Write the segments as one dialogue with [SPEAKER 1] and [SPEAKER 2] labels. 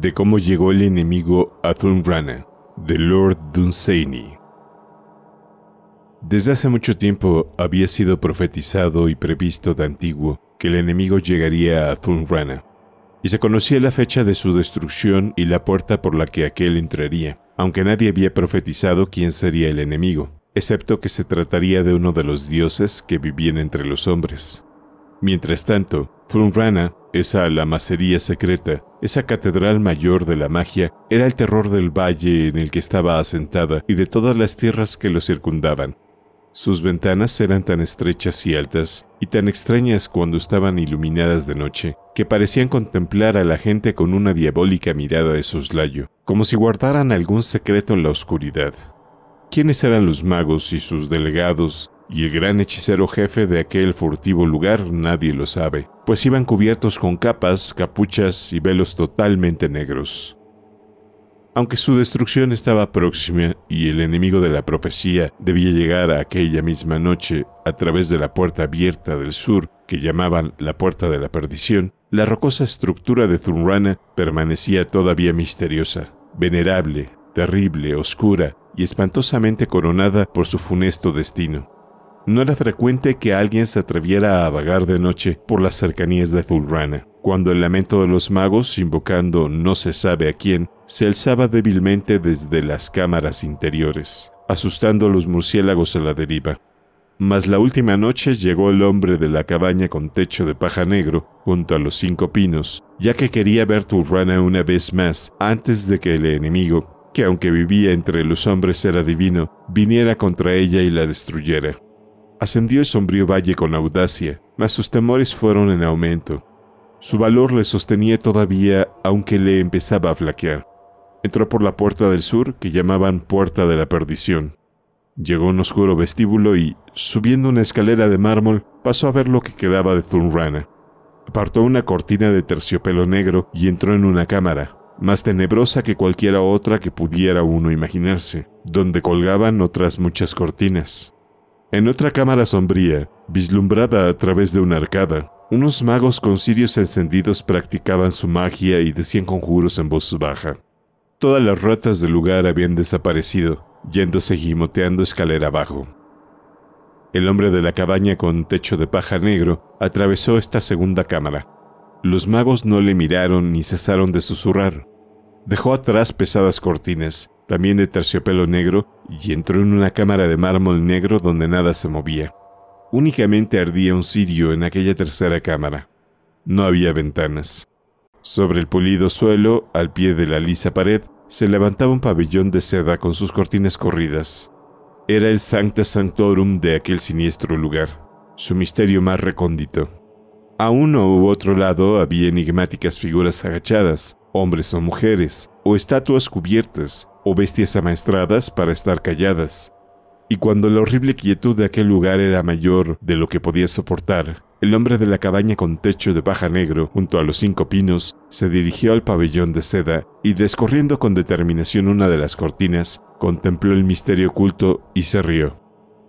[SPEAKER 1] de cómo llegó el enemigo a Thunrana, de Lord Dunsany. Desde hace mucho tiempo había sido profetizado y previsto de antiguo que el enemigo llegaría a Thunrana, y se conocía la fecha de su destrucción y la puerta por la que aquel entraría, aunque nadie había profetizado quién sería el enemigo, excepto que se trataría de uno de los dioses que vivían entre los hombres. Mientras tanto, Thunrana esa alamacería secreta, esa catedral mayor de la magia, era el terror del valle en el que estaba asentada y de todas las tierras que lo circundaban. Sus ventanas eran tan estrechas y altas, y tan extrañas cuando estaban iluminadas de noche, que parecían contemplar a la gente con una diabólica mirada de soslayo, como si guardaran algún secreto en la oscuridad. ¿Quiénes eran los magos y sus delegados y el gran hechicero jefe de aquel furtivo lugar nadie lo sabe, pues iban cubiertos con capas, capuchas y velos totalmente negros. Aunque su destrucción estaba próxima y el enemigo de la profecía debía llegar a aquella misma noche a través de la puerta abierta del sur, que llamaban la puerta de la perdición, la rocosa estructura de Zumrana permanecía todavía misteriosa, venerable, terrible, oscura y espantosamente coronada por su funesto destino. No era frecuente que alguien se atreviera a vagar de noche por las cercanías de Fulrana, cuando el lamento de los magos, invocando no se sabe a quién, se alzaba débilmente desde las cámaras interiores, asustando a los murciélagos a la deriva. Mas la última noche llegó el hombre de la cabaña con techo de paja negro junto a los cinco pinos, ya que quería ver Turrana una vez más antes de que el enemigo, que aunque vivía entre los hombres era divino, viniera contra ella y la destruyera. Ascendió el sombrío valle con audacia, mas sus temores fueron en aumento. Su valor le sostenía todavía, aunque le empezaba a flaquear. Entró por la puerta del sur, que llamaban Puerta de la Perdición. Llegó a un oscuro vestíbulo y, subiendo una escalera de mármol, pasó a ver lo que quedaba de Thunrana. Apartó una cortina de terciopelo negro y entró en una cámara, más tenebrosa que cualquiera otra que pudiera uno imaginarse, donde colgaban otras muchas cortinas. En otra cámara sombría, vislumbrada a través de una arcada, unos magos con cirios encendidos practicaban su magia y decían conjuros en voz baja. Todas las ratas del lugar habían desaparecido, yéndose gimoteando escalera abajo. El hombre de la cabaña con techo de paja negro atravesó esta segunda cámara. Los magos no le miraron ni cesaron de susurrar. Dejó atrás pesadas cortinas, también de terciopelo negro, y entró en una cámara de mármol negro donde nada se movía. Únicamente ardía un cirio en aquella tercera cámara. No había ventanas. Sobre el pulido suelo, al pie de la lisa pared, se levantaba un pabellón de seda con sus cortinas corridas. Era el Sancta Sanctorum de aquel siniestro lugar, su misterio más recóndito. A uno u otro lado había enigmáticas figuras agachadas, hombres o mujeres, o estatuas cubiertas, o bestias amaestradas para estar calladas. Y cuando la horrible quietud de aquel lugar era mayor de lo que podía soportar, el hombre de la cabaña con techo de paja negro junto a los cinco pinos se dirigió al pabellón de seda y descorriendo con determinación una de las cortinas, contempló el misterio oculto y se rió.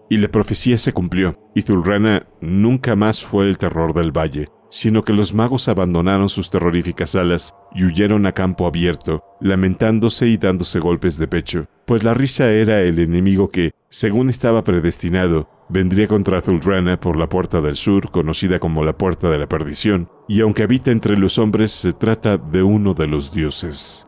[SPEAKER 1] Y la profecía se cumplió, y Zulrana nunca más fue el terror del valle, sino que los magos abandonaron sus terroríficas alas y huyeron a campo abierto, lamentándose y dándose golpes de pecho, pues la risa era el enemigo que, según estaba predestinado, vendría contra Thuldrana por la Puerta del Sur, conocida como la Puerta de la Perdición, y aunque habita entre los hombres, se trata de uno de los dioses.